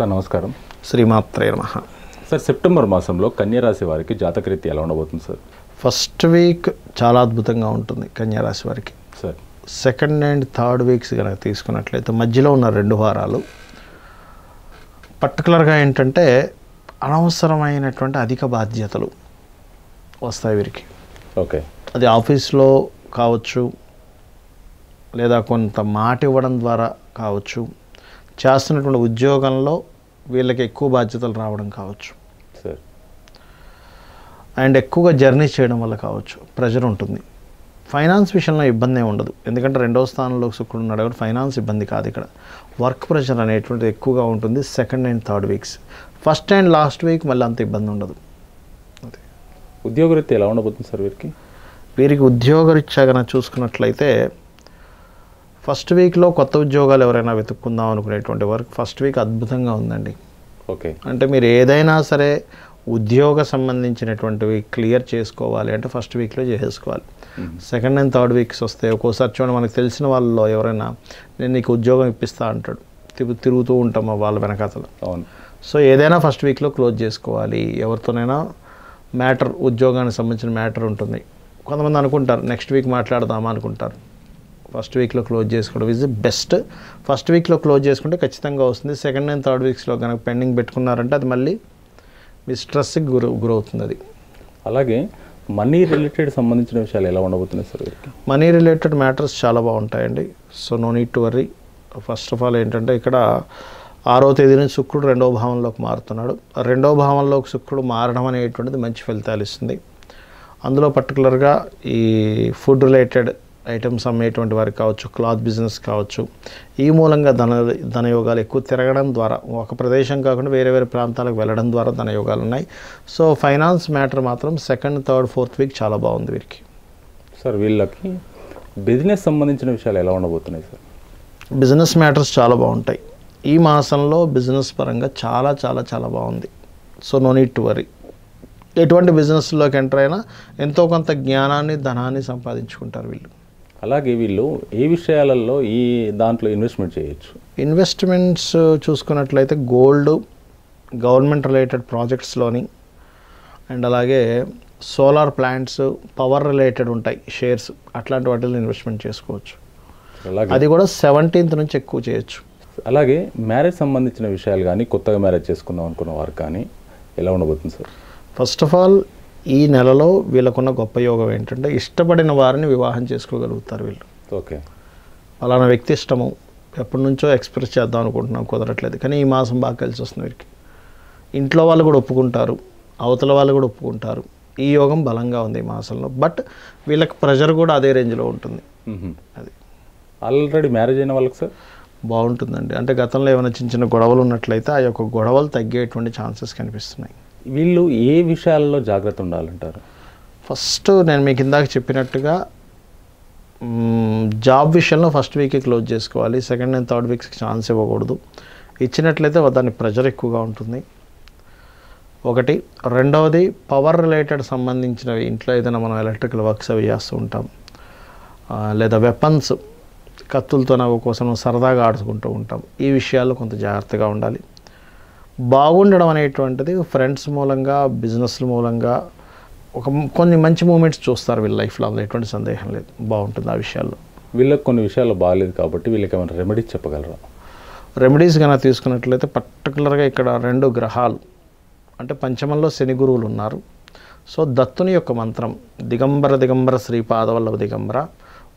sir నమస్కారం శ్రీమాత్రే నమ సార్ సెప్టెంబర్ మాసంలో కన్యారాశి వారికి జాతకరీతి ఎలా ఉండబోతుంది సార్ ఫస్ట్ వీక్ చాలా అద్భుతంగా ఉంటుంది కన్యారాశి వారికి sir second and third weeks కనుక తీసుకున్నట్లయితే మధ్యలో ఉన్న రెండు వారాలు పర్టికులర్గా ఏంటంటే అనవసరమైనటువంటి అధిక బాధ్యతలు వస్తాయి వీరికి ఓకే అది ఆఫీస్లో కావచ్చు లేదా కొంత మాట ఇవ్వడం ద్వారా కావచ్చు చేస్తున్నటువంటి ఉద్యోగంలో వీళ్ళకి ఎక్కువ బాధ్యతలు రావడం కావచ్చు అండ్ ఎక్కువగా జర్నీ చేయడం వల్ల కావచ్చు ప్రెషర్ ఉంటుంది ఫైనాన్స్ విషయంలో ఇబ్బంది ఉండదు ఎందుకంటే రెండవ స్థానంలో శుక్రుడు ఉన్నాడు కాబట్టి ఫైనాన్స్ ఇబ్బంది కాదు ఇక్కడ వర్క్ ప్రెషర్ అనేటువంటిది ఎక్కువగా ఉంటుంది second and third weeks first and last week మళ్ళీ అంత ఇబ్బంది ఉండదు అదే ఉద్యోగ ఉద్యోగరీత్యా ఎలా ఉండబోతుంది సార్ వీరికి వీరికి ఉద్యోగరీత్యా కనుక చూసుకున్నట్లయితే ఫస్ట్ వీక్లో కొత్త ఉద్యోగాలు ఎవరైనా వెతుక్కుందాం అనుకునేటువంటి వర్క్ ఫస్ట్ వీక్ అద్భుతంగా ఉందండి ఓకే అంటే మీరు ఏదైనా సరే ఉద్యోగ సంబంధించినటువంటివి క్లియర్ చేసుకోవాలి అంటే ఫస్ట్ వీక్లో చేసుకోవాలి సెకండ్ అండ్ థర్డ్ వీక్స్ వస్తే ఒక్కోసారి చూడండి మనకు తెలిసిన వాళ్ళలో ఎవరైనా నేను నీకు ఉద్యోగం ఇప్పిస్తా అంటాడు తిరుగుతూ ఉంటాం వాళ్ళ వెనకాతలు అవును సో ఏదైనా ఫస్ట్ వీక్లో క్లోజ్ చేసుకోవాలి ఎవరితోనైనా మ్యాటర్ ఉద్యోగానికి సంబంధించిన మ్యాటర్ ఉంటుంది కొంతమంది అనుకుంటారు నెక్స్ట్ వీక్ మాట్లాడదామా అనుకుంటారు ఫస్ట్ వీక్లో క్లోజ్ చేసుకోవడం ద బెస్ట్ ఫస్ట్ వీక్లో క్లోజ్ చేసుకుంటే ఖచ్చితంగా వస్తుంది సెకండ్ అండ్ థర్డ్ వీక్స్లో కనుక పెండింగ్ పెట్టుకున్నారంటే అది మళ్ళీ మీ స్ట్రెస్కి గురు గురవుతుంది అది అలాగే మనీ రిలేటెడ్ సంబంధించిన విషయాలు ఎలా ఉండబోతున్నాయి సార్ మనీ రిలేటెడ్ మ్యాటర్స్ చాలా బాగుంటాయండి so no need to worry first of all ఏంటంటే ఇక్కడ ఆరో తేదీ నుంచి శుక్రుడు రెండవ భావంలోకి మారుతున్నాడు రెండవ భావంలోకి శుక్రుడు మారడం అనేటువంటిది మంచి ఫలితాలు ఇస్తుంది అందులో పర్టికులర్గా ఈ ఫుడ్ రిలేటెడ్ ఐటమ్స్ అమ్మేటువంటి వారికి కావచ్చు క్లాత్ బిజినెస్ కావచ్చు ఈ మూలంగా ధన ధనయోగాలు ఎక్కువ తిరగడం ద్వారా ఒక ప్రదేశం కాకుండా వేరే వేరే ప్రాంతాలకు వెళ్ళడం ద్వారా ధనయోగాలు ఉన్నాయి సో ఫైనాన్స్ మ్యాటర్ మాత్రం సెకండ్ థర్డ్ ఫోర్త్ వీక్ చాలా బాగుంది వీరికి సార్ వీళ్ళకి బిజినెస్ సంబంధించిన విషయాలు ఎలా ఉండబోతున్నాయి సార్ బిజినెస్ మ్యాటర్స్ చాలా బాగుంటాయి ఈ మాసంలో బిజినెస్ పరంగా చాలా చాలా చాలా బాగుంది so no need to worry ఎటువంటి బిజినెస్లోకి ఎంటర్ అయినా ఎంతో కొంత జ్ఞానాన్ని ధనాన్ని సంపాదించుకుంటారు వీళ్ళు అలాగే వీళ్ళు ఏ విషయాలలో ఈ దాంట్లో ఇన్వెస్ట్మెంట్ చేయొచ్చు ఇన్వెస్ట్మెంట్స్ చూసుకున్నట్లయితే గోల్డ్ గవర్నమెంట్ రిలేటెడ్ ప్రాజెక్ట్స్లోని అండ్ అలాగే సోలార్ ప్లాంట్స్ పవర్ రిలేటెడ్ ఉంటాయి షేర్స్ అట్లాంటి వాటిలో ఇన్వెస్ట్మెంట్ చేసుకోవచ్చు అది కూడా సెవెంటీన్త్ నుంచి ఎక్కువ చేయొచ్చు అలాగే మ్యారేజ్ సంబంధించిన విషయాలు కానీ కొత్తగా మ్యారేజ్ చేసుకుందాం అనుకున్న వారు కానీ ఎలా ఉండబోతుంది సార్ ఫస్ట్ ఆఫ్ ఆల్ ఈ నెలలో వీళ్ళకున్న గొప్ప యోగం ఏంటంటే ఇష్టపడిన వారిని వివాహం చేసుకోగలుగుతారు వీళ్ళు ఓకే అలానా వ్యక్తి ఇష్టము ఎప్పటి నుంచో ఎక్స్ప్రెస్ చేద్దాం అనుకుంటున్నాం కుదరట్లేదు కానీ ఈ మాసం బాగా కలిసి వస్తుంది వీరికి ఇంట్లో వాళ్ళు కూడా ఒప్పుకుంటారు అవతల వాళ్ళు కూడా ఒప్పుకుంటారు ఈ యోగం బలంగా ఉంది ఈ మాసంలో బట్ వీళ్ళకి ప్రెషర్ కూడా అదే రేంజ్లో ఉంటుంది అది ఆల్రెడీ మ్యారేజ్ అయిన వాళ్ళకి సార్ బాగుంటుందండి అంటే గతంలో ఏమైనా చిన్న చిన్న గొడవలు ఉన్నట్లయితే ఆ యొక్క గొడవలు తగ్గేటువంటి ఛాన్సెస్ కనిపిస్తున్నాయి వీళ్ళు ఏ విషయాల్లో జాగ్రత్త ఉండాలంటారు ఫస్ట్ నేను మీకు ఇందాక చెప్పినట్టుగా జాబ్ విషయంలో ఫస్ట్ వీకే క్లోజ్ చేసుకోవాలి సెకండ్ అండ్ థర్డ్ వీక్స్కి ఛాన్స్ ఇవ్వకూడదు ఇచ్చినట్లయితే దాని ప్రెషర్ ఎక్కువగా ఉంటుంది ఒకటి రెండవది పవర్ రిలేటెడ్ సంబంధించినవి ఇంట్లో ఏదైనా మనం ఎలక్ట్రికల్ వర్క్స్ అవి చేస్తూ ఉంటాం లేదా వెపన్స్ కత్తులతో నవ్వు కోసం సరదాగా ఆడుకుంటూ ఉంటాం ఈ విషయాల్లో కొంత జాగ్రత్తగా ఉండాలి బాగుండడం అనేటువంటిది ఫ్రెండ్స్ మూలంగా బిజినెస్ మూలంగా ఒక కొన్ని మంచి మూమెంట్స్ చూస్తారు వీళ్ళ లైఫ్లో అందులో ఎటువంటి సందేహం లేదు బాగుంటుంది ఆ విషయాల్లో వీళ్ళకి కొన్ని విషయాలు బాగాలేదు కాబట్టి వీళ్ళకి ఏమైనా రెమెడీస్ చెప్పగలరా రెమెడీస్ కనుక తీసుకున్నట్లయితే పర్టికులర్గా ఇక్కడ రెండు గ్రహాలు అంటే పంచమంలో శని గురువులు ఉన్నారు సో దత్తుని యొక్క మంత్రం దిగంబర దిగంబర శ్రీపాదవల్లభ దిగంబర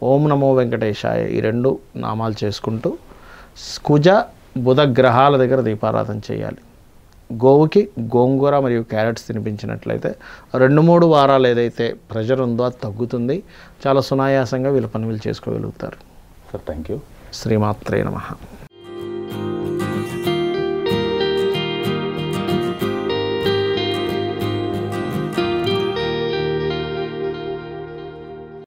ఓం నమో వెంకటేశాయ ఈ రెండు నామాలు చేసుకుంటూ కుజ బుధ గ్రహాల దగ్గర దీపారాధన చేయాలి గోవుకి గోంగూర మరియు క్యారెట్స్ తినిపించినట్లయితే రెండు మూడు వారాలు ఏదైతే ప్రెషర్ ఉందో అది తగ్గుతుంది చాలా సునాయాసంగా వీళ్ళు పనులు చేసుకోగలుగుతారు సార్ థ్యాంక్ యూ శ్రీమాత్రే నమ